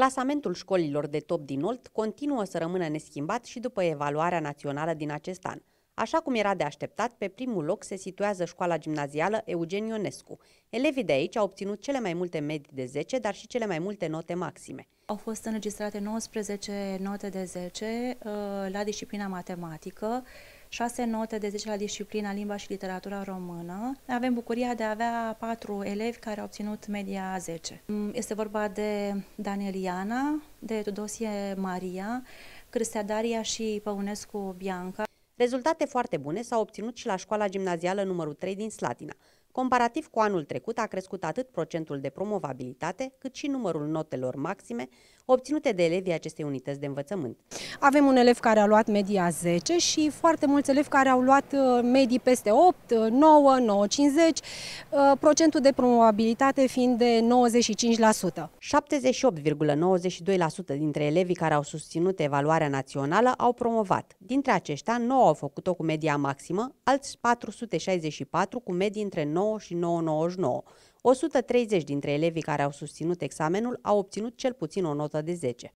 Clasamentul școlilor de top din Olt continuă să rămână neschimbat și după evaluarea națională din acest an. Așa cum era de așteptat, pe primul loc se situează școala gimnazială Eugen Ionescu. Elevii de aici au obținut cele mai multe medii de 10, dar și cele mai multe note maxime. Au fost înregistrate 19 note de 10 uh, la disciplina matematică, șase note de 10 la disciplina limba și literatura română. Avem bucuria de a avea patru elevi care au obținut media 10. Mm, este vorba de Danieliana, de Tudosie Maria, Cristea Daria și Păunescu Bianca. Rezultate foarte bune s-au obținut și la școala gimnazială numărul 3 din Slatina, Comparativ cu anul trecut a crescut atât procentul de promovabilitate, cât și numărul notelor maxime obținute de elevii acestei unități de învățământ. Avem un elev care a luat media 10 și foarte mulți elevi care au luat uh, medii peste 8, 9, 9, 50, procentul de promovabilitate fiind de 95%. 78,92% dintre elevii care au susținut evaluarea națională au promovat. Dintre aceștia, 9 au făcut-o cu media maximă, alți 464 cu medii între 9 9 și 9,99. 130 dintre elevii care au susținut examenul au obținut cel puțin o notă de 10.